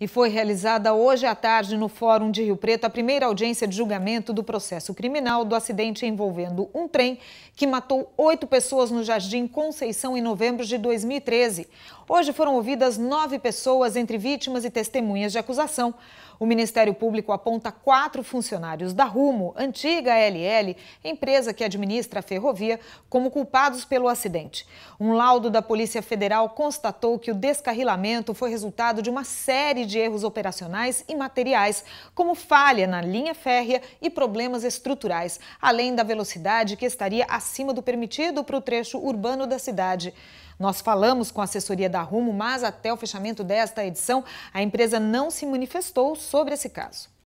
E foi realizada hoje à tarde no Fórum de Rio Preto a primeira audiência de julgamento do processo criminal do acidente envolvendo um trem que matou oito pessoas no Jardim Conceição em novembro de 2013. Hoje foram ouvidas nove pessoas, entre vítimas e testemunhas de acusação. O Ministério Público aponta quatro funcionários da Rumo, antiga LL, empresa que administra a ferrovia, como culpados pelo acidente. Um laudo da Polícia Federal constatou que o descarrilamento foi resultado de uma série de erros operacionais e materiais, como falha na linha férrea e problemas estruturais, além da velocidade que estaria acima do permitido para o trecho urbano da cidade. Nós falamos com a assessoria da Rumo, mas até o fechamento desta edição, a empresa não se manifestou sobre esse caso.